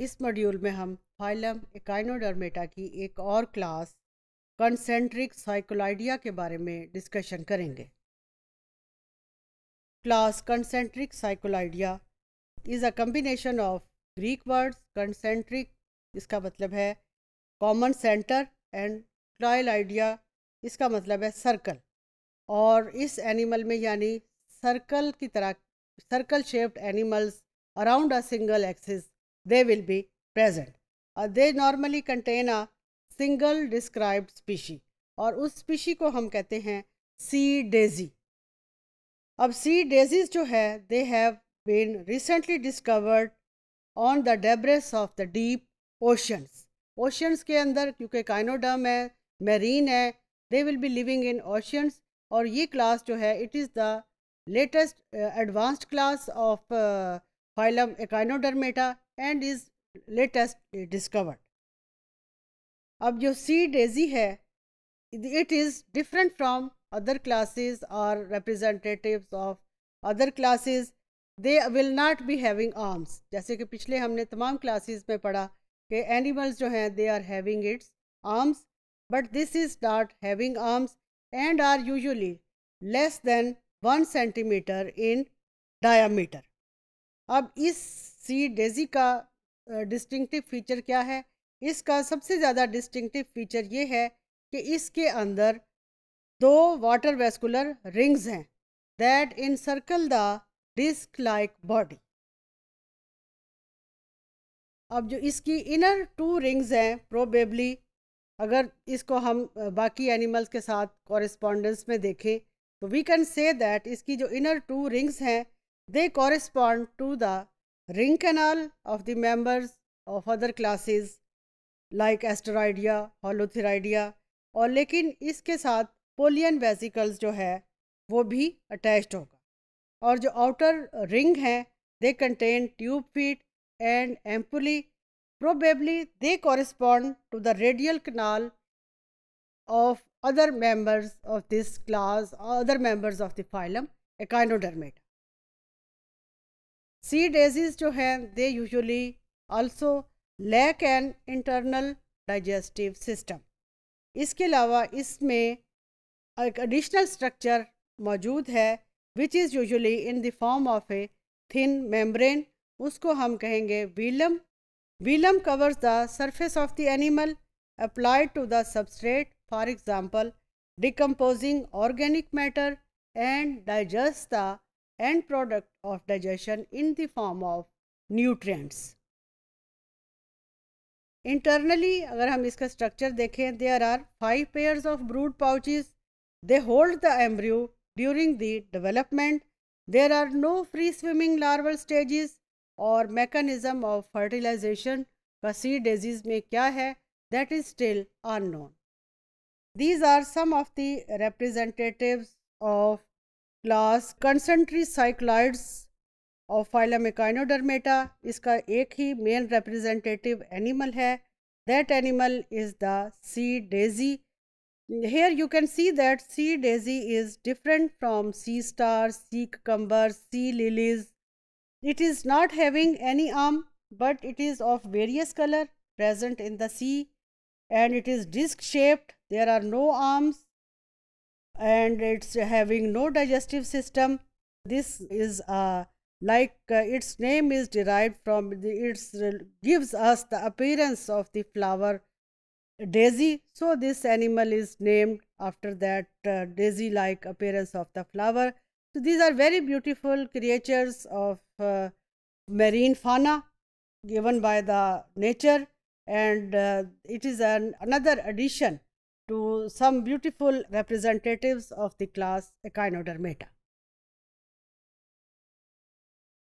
इस मॉड्यूल में हम फाइलम एकाइनोडर्मेटा की एक और क्लास कंसेंट्रिक साइकोलाइडिया के बारे में डिस्कशन करेंगे class Concentricycloidea is a combination of Greek words concentric इसका मतलब है common centre and trial idea इसका मतलब है सर्कल और इस एनिमल में यानी सर्कल की तरह circle shaped animals around a single axis they will be present. Uh, they normally contain a single described species और उस species को हम कहते हैं sea daisy. अब sea daisies जो है they have been recently discovered on the debris of the deep oceans. Oceans के अंदर क्योंकि काइनोडम है marine है they will be living in oceans और ये class जो है it is the latest uh, advanced class of uh, phylum Echinodermata and is latest uh, discovered. अब जो सी डेजी है it is different from other classes or representatives of other classes they will not be having arms just like पिछले हमने तमाम classes में पढ़ा कि animals जो हैं they are having its arms but this is not having arms and are usually less than 1 centimeter in diameter अब इस सी डेजी का डिस्टिंक्टिव फीचर क्या है इसका सबसे ज़्यादा डिस्टिंक्टिव फीचर ये है कि इसके अंदर दो वाटर वेस्कुलर रिंग्स हैं that encircle the disc like body अब जो इसकी इनर टू रिंग्स हैं प्रोबेबली अगर इसको हम बाकी एनिमल्स के साथ कॉरेस्पॉन्डेंस में देखें तो वी कैन से दैट इसकी जो इनर टू रिंग्स हैं They correspond to the ring canal of the members of other classes like Asteroidea Holothuroidea और lekin iske sath pollen vesicles jo hai wo bhi attached hoga aur jo outer ring hai they contain tube feet and ampullae probably they correspond to the radial canal of other members of this class other members of the phylum echinodermata sea daisies जो हैं they usually also lack an internal digestive system इसके अलावा इसमें एक additional structure मौजूद है which is usually in the form of a thin membrane उसको हम कहेंगे velum velum covers the surface of the animal applied to the substrate for example decomposing organic matter and digest the end product of digestion in the form of nutrients. Internally, अगर हम इसका structure there are five pairs of brood pouches. They hold the embryo during the development. There are no free swimming larval stages or mechanism of fertilization. का सी disease में क्या है that is still unknown these are some of the class Concentricycloidea और phylum echinodermata इसका एक ही main representative animal है that animal is the sea daisy here you can see that sea daisy is different from sea star sea cucumber sea lilies it is not having any arm but it is of various colour present in the sea and it is disc shaped there are no arms and it's having no digestive system. This is a uh, like uh, its name is derived from the, its uh, gives us the appearance of the flower daisy. So this animal is named after that uh, daisy-like appearance of the flower. So these are very beautiful creatures of uh, marine fauna given by the nature and uh, it is an another addition to some beautiful representatives of the class Echinodermata.